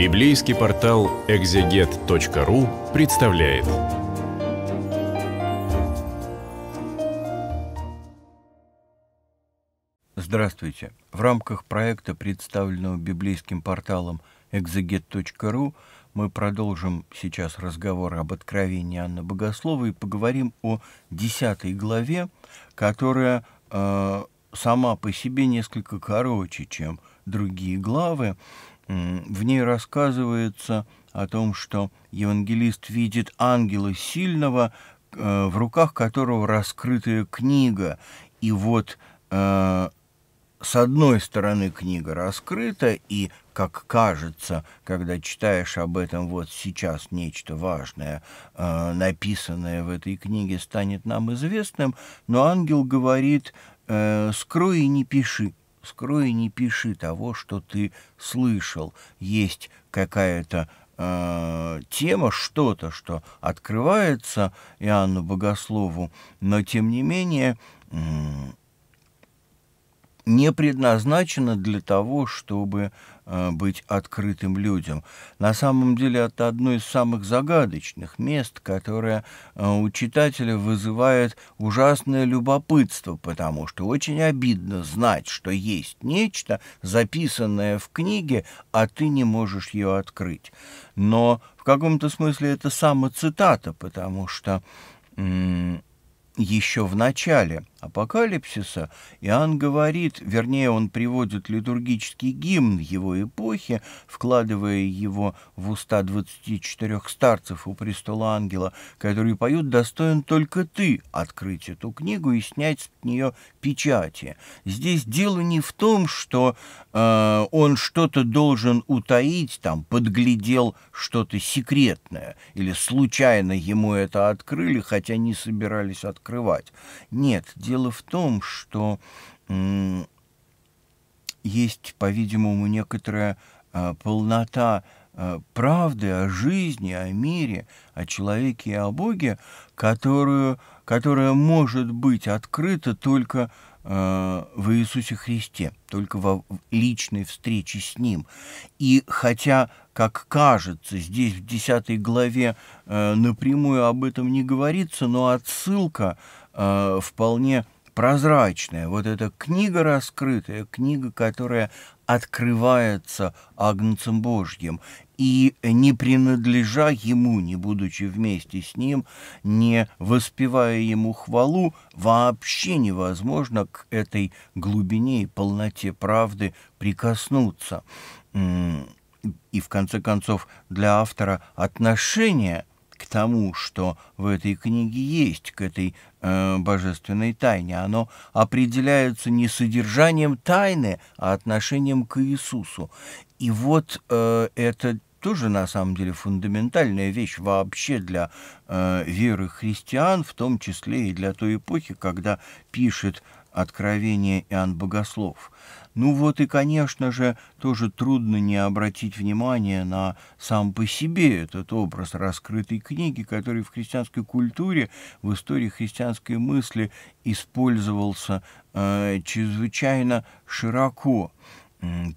Библейский портал экзегет.ру представляет. Здравствуйте! В рамках проекта, представленного библейским порталом экзегет.ру, мы продолжим сейчас разговор об Откровении Анны Богослова и поговорим о 10 главе, которая э, сама по себе несколько короче, чем другие главы, в ней рассказывается о том, что евангелист видит ангела сильного, э, в руках которого раскрытая книга. И вот э, с одной стороны книга раскрыта, и, как кажется, когда читаешь об этом вот сейчас нечто важное, э, написанное в этой книге, станет нам известным, но ангел говорит «скрой и не пиши» скрой и не пиши того, что ты слышал. Есть какая-то э, тема, что-то, что открывается Иоанну Богослову, но тем не менее не предназначено для того, чтобы э, быть открытым людям. На самом деле это одно из самых загадочных мест, которое э, у читателя вызывает ужасное любопытство, потому что очень обидно знать, что есть нечто, записанное в книге, а ты не можешь ее открыть. Но в каком-то смысле это самоцитата, потому что э, еще в начале – апокалипсиса, Иоанн говорит, вернее, он приводит литургический гимн его эпохи, вкладывая его в уста 24 старцев у престола ангела, которые поют «Достоин только ты» открыть эту книгу и снять с нее печати. Здесь дело не в том, что э, он что-то должен утаить, там, подглядел что-то секретное, или случайно ему это открыли, хотя не собирались открывать. Нет, Дело в том, что есть, по-видимому, некоторая а, полнота а, правды о жизни, о мире, о человеке и о Боге, которую, которая может быть открыта только э, в Иисусе Христе, только в личной встрече с Ним. И хотя, как кажется, здесь в 10 главе напрямую об этом не говорится, но отсылка – Э, вполне прозрачная, вот эта книга раскрытая, книга, которая открывается Агнцем Божьим, и не принадлежа ему, не будучи вместе с ним, не воспевая ему хвалу, вообще невозможно к этой глубине и полноте правды прикоснуться. И в конце концов для автора отношения к тому, что в этой книге есть, к этой э, божественной тайне. Оно определяется не содержанием тайны, а отношением к Иисусу. И вот э, это тоже на самом деле фундаментальная вещь вообще для э, веры христиан, в том числе и для той эпохи, когда пишет Откровение Иоанн Богослов. Ну вот и, конечно же, тоже трудно не обратить внимание на сам по себе этот образ раскрытой книги, который в христианской культуре, в истории христианской мысли использовался э, чрезвычайно широко,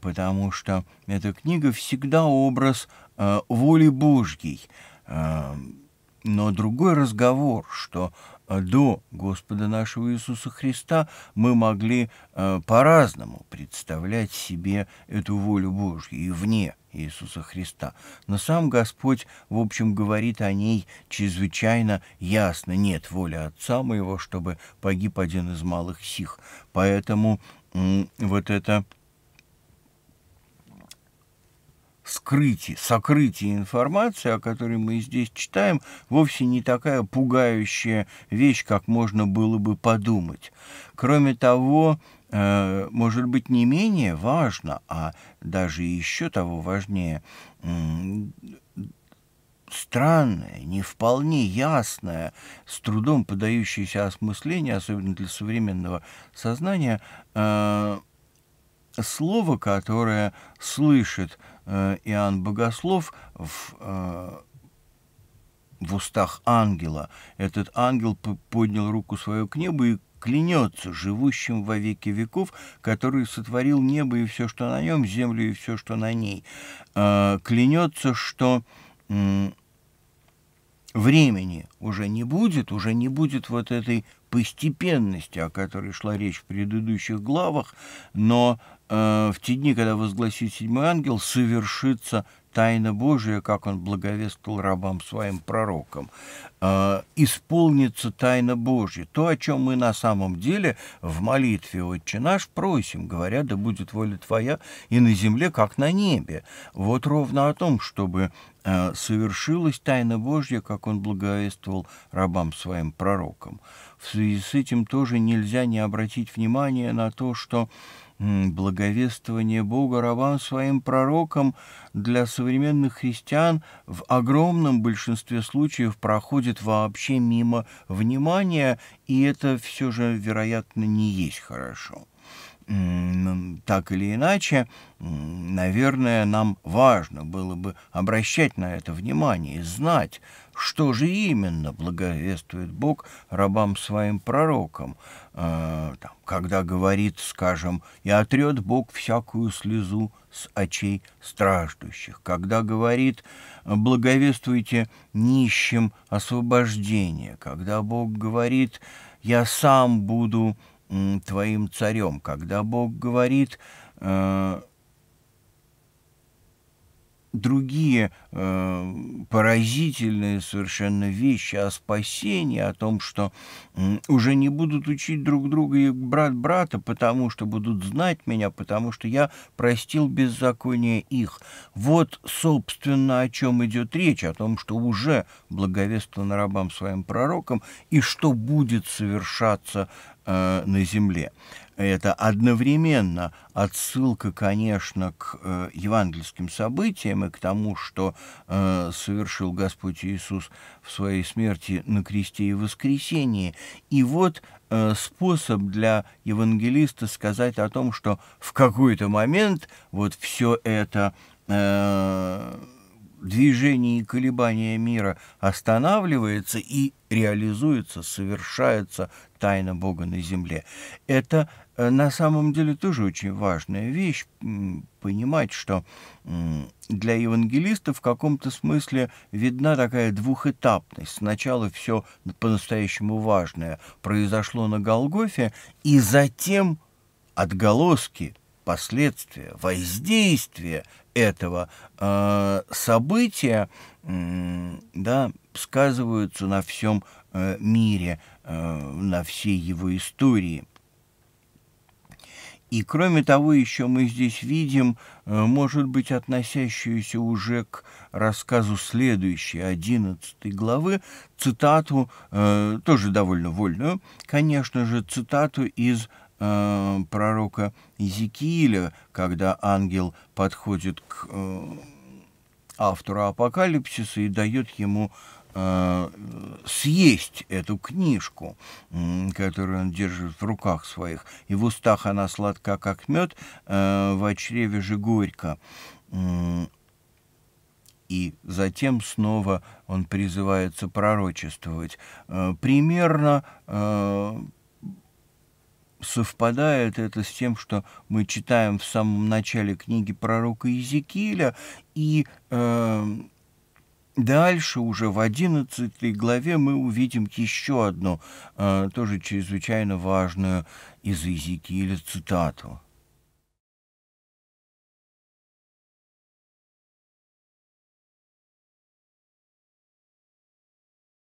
потому что эта книга всегда образ э, воли Божьей. Э, но другой разговор, что э, до Господа нашего Иисуса Христа мы могли э, по-разному представлять себе эту волю Божью и вне Иисуса Христа. Но сам Господь, в общем, говорит о ней чрезвычайно ясно. Нет воли Отца моего, чтобы погиб один из малых сих. Поэтому вот это скрытие, сокрытие информации, о которой мы здесь читаем, вовсе не такая пугающая вещь, как можно было бы подумать. Кроме того, э, может быть, не менее важно, а даже еще того важнее, странное, не вполне ясное, с трудом подающееся осмыслению, особенно для современного сознания, э, слово, которое слышит э, Иоанн Богослов в э, в устах ангела. Этот ангел поднял руку свою к небу и клянется живущим во веки веков, который сотворил небо и все, что на нем, землю и все, что на ней. Э, клянется, что времени уже не будет, уже не будет вот этой постепенности, о которой шла речь в предыдущих главах, но Э, в те дни, когда возгласит седьмой ангел, совершится тайна Божия, как он благовествовал рабам своим пророкам. Э, исполнится тайна Божья. То, о чем мы на самом деле в молитве «Отче наш» просим, говоря, да будет воля Твоя и на земле, как на небе. Вот ровно о том, чтобы э, совершилась тайна Божья, как он благовествовал рабам своим пророкам. В связи с этим тоже нельзя не обратить внимание на то, что Благовествование Бога рабам своим пророкам для современных христиан в огромном большинстве случаев проходит вообще мимо внимания, и это все же, вероятно, не есть хорошо так или иначе, наверное, нам важно было бы обращать на это внимание и знать, что же именно благовествует Бог рабам своим пророкам, э, когда говорит, скажем, «И отрет Бог всякую слезу с очей страждущих», когда говорит «Благовествуйте нищим освобождение», когда Бог говорит «Я сам буду...» твоим царем, когда Бог говорит э, другие э, поразительные совершенно вещи о спасении, о том, что э, уже не будут учить друг друга и брат брата, потому что будут знать меня, потому что я простил беззаконие их. Вот, собственно, о чем идет речь, о том, что уже благовествовано рабам своим пророкам, и что будет совершаться Э, на Земле. Это одновременно отсылка, конечно, к э, евангельским событиям и к тому, что э, совершил Господь Иисус в своей смерти на кресте и воскресении. И вот способ для евангелиста сказать о том, что в какой-то момент вот все это движение и колебание мира останавливается и реализуется, совершается тайна Бога на земле. Это э, на самом деле тоже очень важная вещь, понимать, что для евангелиста в каком-то смысле видна такая двухэтапность. Сначала все по-настоящему важное произошло на Голгофе, и затем отголоски – последствия, воздействие этого э, события э, да, сказываются на всем э, мире, э, на всей его истории. И кроме того, еще мы здесь видим, э, может быть, относящуюся уже к рассказу следующей, 11 главы, цитату, э, тоже довольно вольную, конечно же, цитату из э, Э, пророка Иезекииля, когда ангел подходит к э, автору апокалипсиса и дает ему э, съесть эту книжку, которую он держит в руках своих. И в устах она сладка, как мед, э, в чреве же горько. И затем снова он призывается пророчествовать. Примерно совпадает это с тем, что мы читаем в самом начале книги пророка Иезекииля, и э, дальше уже в 11 главе мы увидим еще одну, э, тоже чрезвычайно важную из Иезекииля цитату.